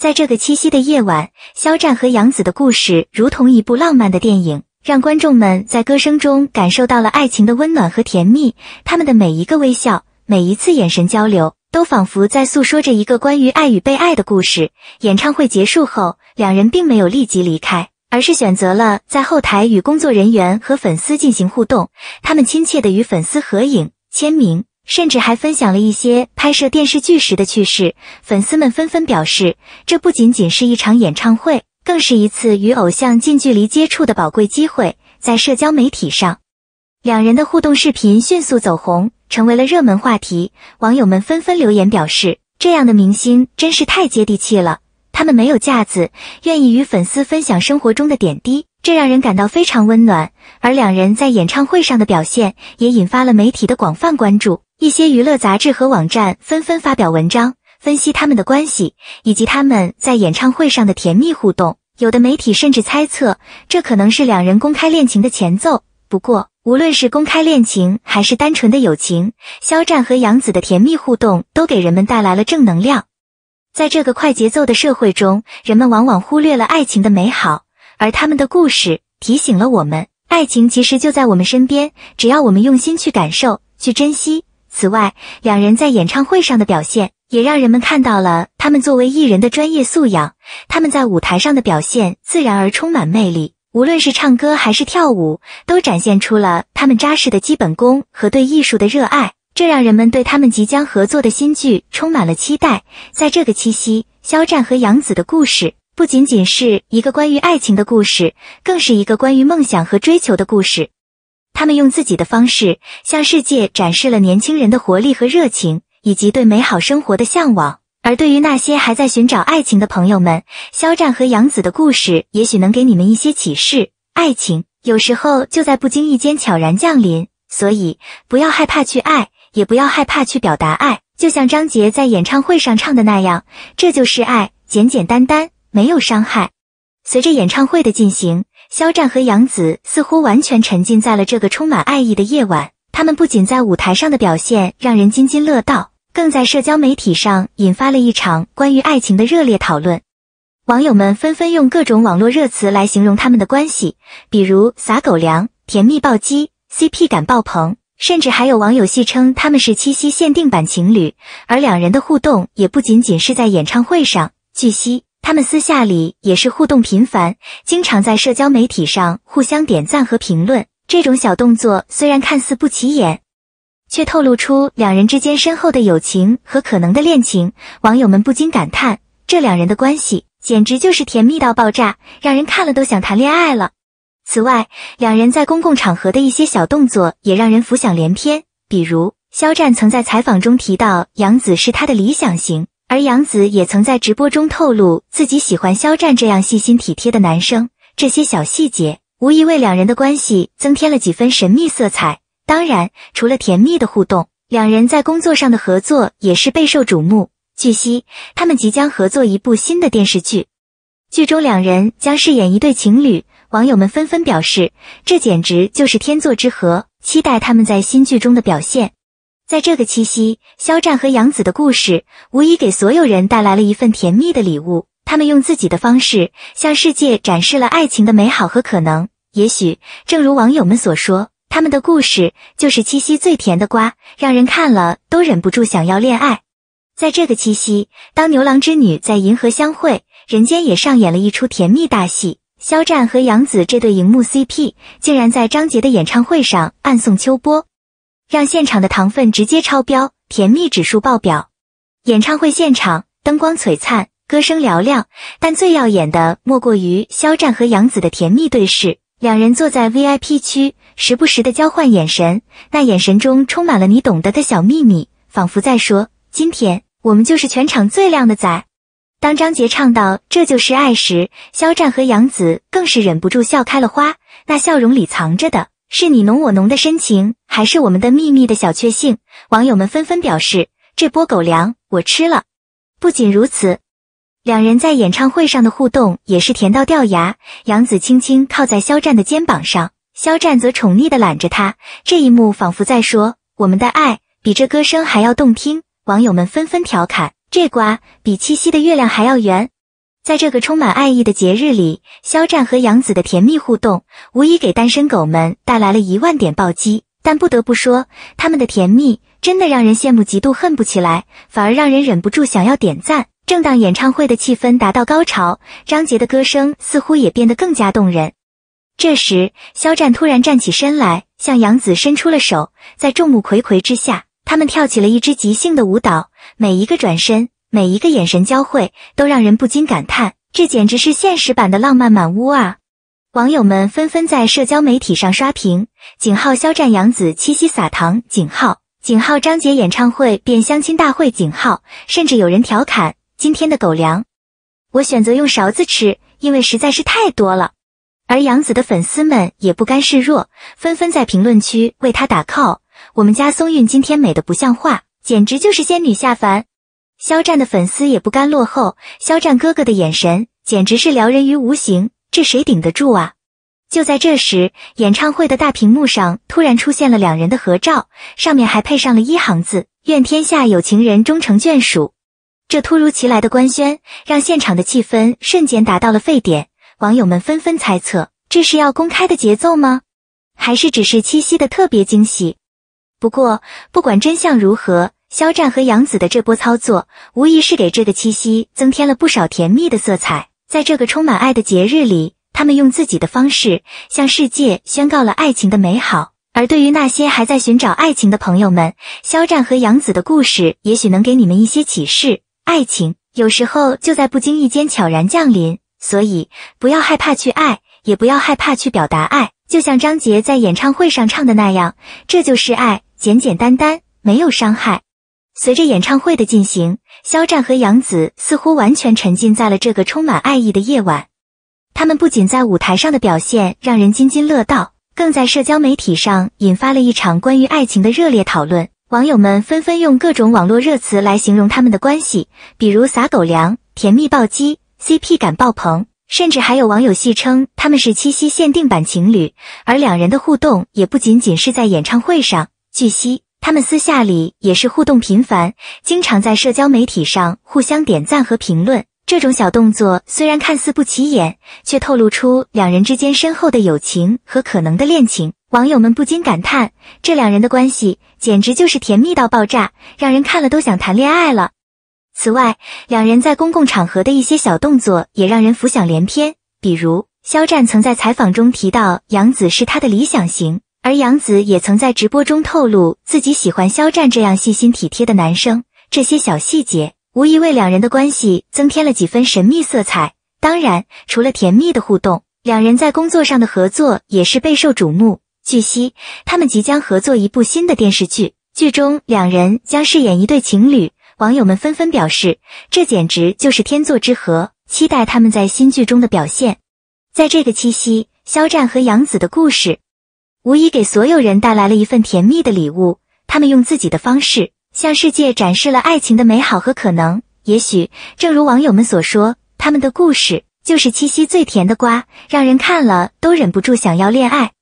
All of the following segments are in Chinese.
在这个七夕的夜晚，肖战和杨紫的故事如同一部浪漫的电影，让观众们在歌声中感受到了爱情的温暖和甜蜜。他们的每一个微笑，每一次眼神交流，都仿佛在诉说着一个关于爱与被爱的故事。演唱会结束后，两人并没有立即离开，而是选择了在后台与工作人员和粉丝进行互动。他们亲切地与粉丝合影、签名。甚至还分享了一些拍摄电视剧时的趣事，粉丝们纷纷表示，这不仅仅是一场演唱会，更是一次与偶像近距离接触的宝贵机会。在社交媒体上，两人的互动视频迅速走红，成为了热门话题。网友们纷纷留言表示，这样的明星真是太接地气了，他们没有架子，愿意与粉丝分享生活中的点滴，这让人感到非常温暖。而两人在演唱会上的表现，也引发了媒体的广泛关注。一些娱乐杂志和网站纷纷发表文章，分析他们的关系以及他们在演唱会上的甜蜜互动。有的媒体甚至猜测，这可能是两人公开恋情的前奏。不过，无论是公开恋情还是单纯的友情，肖战和杨紫的甜蜜互动都给人们带来了正能量。在这个快节奏的社会中，人们往往忽略了爱情的美好，而他们的故事提醒了我们：爱情其实就在我们身边，只要我们用心去感受、去珍惜。此外，两人在演唱会上的表现也让人们看到了他们作为艺人的专业素养。他们在舞台上的表现自然而充满魅力，无论是唱歌还是跳舞，都展现出了他们扎实的基本功和对艺术的热爱。这让人们对他们即将合作的新剧充满了期待。在这个七夕，肖战和杨紫的故事不仅仅是一个关于爱情的故事，更是一个关于梦想和追求的故事。他们用自己的方式向世界展示了年轻人的活力和热情，以及对美好生活的向往。而对于那些还在寻找爱情的朋友们，肖战和杨紫的故事也许能给你们一些启示。爱情有时候就在不经意间悄然降临，所以不要害怕去爱，也不要害怕去表达爱。就像张杰在演唱会上唱的那样：“这就是爱，简简单单，没有伤害。”随着演唱会的进行。肖战和杨紫似乎完全沉浸在了这个充满爱意的夜晚。他们不仅在舞台上的表现让人津津乐道，更在社交媒体上引发了一场关于爱情的热烈讨论。网友们纷纷用各种网络热词来形容他们的关系，比如撒狗粮、甜蜜暴击、CP 感爆棚，甚至还有网友戏称他们是七夕限定版情侣。而两人的互动也不仅仅是在演唱会上。据悉。他们私下里也是互动频繁，经常在社交媒体上互相点赞和评论。这种小动作虽然看似不起眼，却透露出两人之间深厚的友情和可能的恋情。网友们不禁感叹，这两人的关系简直就是甜蜜到爆炸，让人看了都想谈恋爱了。此外，两人在公共场合的一些小动作也让人浮想联翩，比如肖战曾在采访中提到杨紫是他的理想型。而杨子也曾在直播中透露自己喜欢肖战这样细心体贴的男生，这些小细节无疑为两人的关系增添了几分神秘色彩。当然，除了甜蜜的互动，两人在工作上的合作也是备受瞩目。据悉，他们即将合作一部新的电视剧，剧中两人将饰演一对情侣。网友们纷纷表示，这简直就是天作之合，期待他们在新剧中的表现。在这个七夕，肖战和杨紫的故事无疑给所有人带来了一份甜蜜的礼物。他们用自己的方式向世界展示了爱情的美好和可能。也许正如网友们所说，他们的故事就是七夕最甜的瓜，让人看了都忍不住想要恋爱。在这个七夕，当牛郎织女在银河相会，人间也上演了一出甜蜜大戏。肖战和杨紫这对荧幕 CP 竟然在张杰的演唱会上暗送秋波。让现场的糖分直接超标，甜蜜指数爆表。演唱会现场灯光璀璨，歌声嘹亮，但最耀眼的莫过于肖战和杨紫的甜蜜对视。两人坐在 VIP 区，时不时的交换眼神，那眼神中充满了你懂得的小秘密，仿佛在说：“今天我们就是全场最靓的仔。”当张杰唱到“这就是爱”时，肖战和杨紫更是忍不住笑开了花，那笑容里藏着的。是你侬我侬的深情，还是我们的秘密的小确幸？网友们纷纷表示：这波狗粮我吃了。不仅如此，两人在演唱会上的互动也是甜到掉牙。杨子轻轻靠在肖战的肩膀上，肖战则宠溺的揽着他。这一幕仿佛在说：我们的爱比这歌声还要动听。网友们纷纷调侃：这瓜比七夕的月亮还要圆。在这个充满爱意的节日里，肖战和杨紫的甜蜜互动，无疑给单身狗们带来了一万点暴击。但不得不说，他们的甜蜜真的让人羡慕嫉妒恨不起来，反而让人忍不住想要点赞。正当演唱会的气氛达到高潮，张杰的歌声似乎也变得更加动人。这时，肖战突然站起身来，向杨紫伸出了手，在众目睽睽之下，他们跳起了一支即兴的舞蹈，每一个转身。每一个眼神交汇都让人不禁感叹，这简直是现实版的浪漫满屋啊！网友们纷纷在社交媒体上刷屏：井号肖战杨紫七夕撒糖井号井号张杰演唱会变相亲大会井号，甚至有人调侃今天的狗粮，我选择用勺子吃，因为实在是太多了。而杨紫的粉丝们也不甘示弱，纷纷在评论区为她打 call。我们家松韵今天美得不像话，简直就是仙女下凡。肖战的粉丝也不甘落后，肖战哥哥的眼神简直是撩人于无形，这谁顶得住啊？就在这时，演唱会的大屏幕上突然出现了两人的合照，上面还配上了一行字：“愿天下有情人终成眷属。”这突如其来的官宣，让现场的气氛瞬间达到了沸点，网友们纷纷猜测：这是要公开的节奏吗？还是只是七夕的特别惊喜？不过，不管真相如何。肖战和杨紫的这波操作，无疑是给这个七夕增添了不少甜蜜的色彩。在这个充满爱的节日里，他们用自己的方式向世界宣告了爱情的美好。而对于那些还在寻找爱情的朋友们，肖战和杨紫的故事也许能给你们一些启示：爱情有时候就在不经意间悄然降临，所以不要害怕去爱，也不要害怕去表达爱。就像张杰在演唱会上唱的那样：“这就是爱，简简单单，没有伤害。”随着演唱会的进行，肖战和杨紫似乎完全沉浸在了这个充满爱意的夜晚。他们不仅在舞台上的表现让人津津乐道，更在社交媒体上引发了一场关于爱情的热烈讨论。网友们纷纷用各种网络热词来形容他们的关系，比如撒狗粮、甜蜜暴击、CP 感爆棚，甚至还有网友戏称他们是七夕限定版情侣。而两人的互动也不仅仅是在演唱会上，据悉。他们私下里也是互动频繁，经常在社交媒体上互相点赞和评论。这种小动作虽然看似不起眼，却透露出两人之间深厚的友情和可能的恋情。网友们不禁感叹，这两人的关系简直就是甜蜜到爆炸，让人看了都想谈恋爱了。此外，两人在公共场合的一些小动作也让人浮想联翩，比如肖战曾在采访中提到杨紫是他的理想型。而杨子也曾在直播中透露自己喜欢肖战这样细心体贴的男生，这些小细节无疑为两人的关系增添了几分神秘色彩。当然，除了甜蜜的互动，两人在工作上的合作也是备受瞩目。据悉，他们即将合作一部新的电视剧，剧中两人将饰演一对情侣。网友们纷纷表示，这简直就是天作之合，期待他们在新剧中的表现。在这个七夕，肖战和杨子的故事。无疑给所有人带来了一份甜蜜的礼物。他们用自己的方式向世界展示了爱情的美好和可能。也许正如网友们所说，他们的故事就是七夕最甜的瓜，让人看了都忍不住想要恋爱。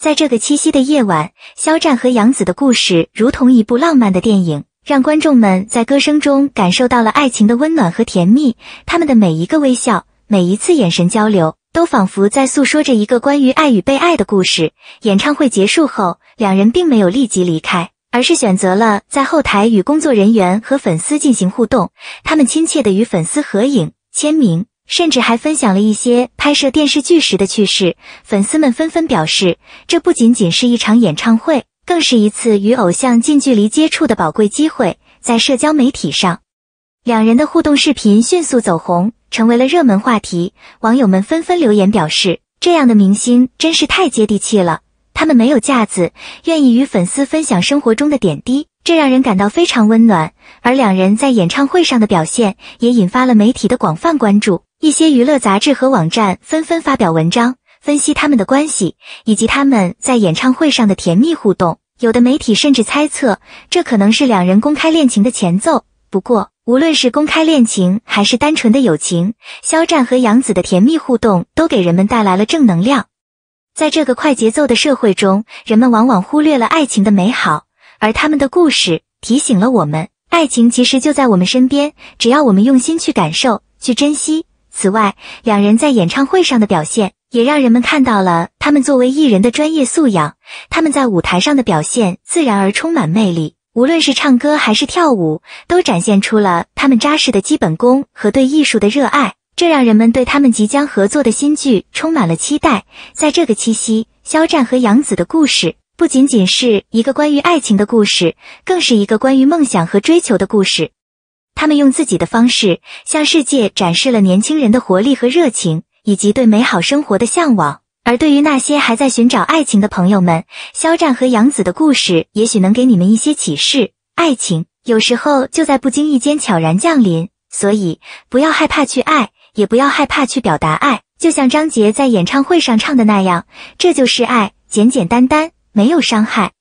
在这个七夕的夜晚，肖战和杨紫的故事如同一部浪漫的电影，让观众们在歌声中感受到了爱情的温暖和甜蜜。他们的每一个微笑，每一次眼神交流。都仿佛在诉说着一个关于爱与被爱的故事。演唱会结束后，两人并没有立即离开，而是选择了在后台与工作人员和粉丝进行互动。他们亲切地与粉丝合影、签名，甚至还分享了一些拍摄电视剧时的趣事。粉丝们纷纷表示，这不仅仅是一场演唱会，更是一次与偶像近距离接触的宝贵机会。在社交媒体上，两人的互动视频迅速走红。成为了热门话题，网友们纷纷留言表示，这样的明星真是太接地气了。他们没有架子，愿意与粉丝分享生活中的点滴，这让人感到非常温暖。而两人在演唱会上的表现也引发了媒体的广泛关注，一些娱乐杂志和网站纷纷发表文章，分析他们的关系以及他们在演唱会上的甜蜜互动。有的媒体甚至猜测，这可能是两人公开恋情的前奏。不过，无论是公开恋情还是单纯的友情，肖战和杨紫的甜蜜互动都给人们带来了正能量。在这个快节奏的社会中，人们往往忽略了爱情的美好，而他们的故事提醒了我们，爱情其实就在我们身边，只要我们用心去感受、去珍惜。此外，两人在演唱会上的表现，也让人们看到了他们作为艺人的专业素养。他们在舞台上的表现自然而充满魅力。无论是唱歌还是跳舞，都展现出了他们扎实的基本功和对艺术的热爱，这让人们对他们即将合作的新剧充满了期待。在这个七夕，肖战和杨紫的故事不仅仅是一个关于爱情的故事，更是一个关于梦想和追求的故事。他们用自己的方式向世界展示了年轻人的活力和热情，以及对美好生活的向往。而对于那些还在寻找爱情的朋友们，肖战和杨紫的故事也许能给你们一些启示。爱情有时候就在不经意间悄然降临，所以不要害怕去爱，也不要害怕去表达爱。就像张杰在演唱会上唱的那样，这就是爱，简简单单，没有伤害。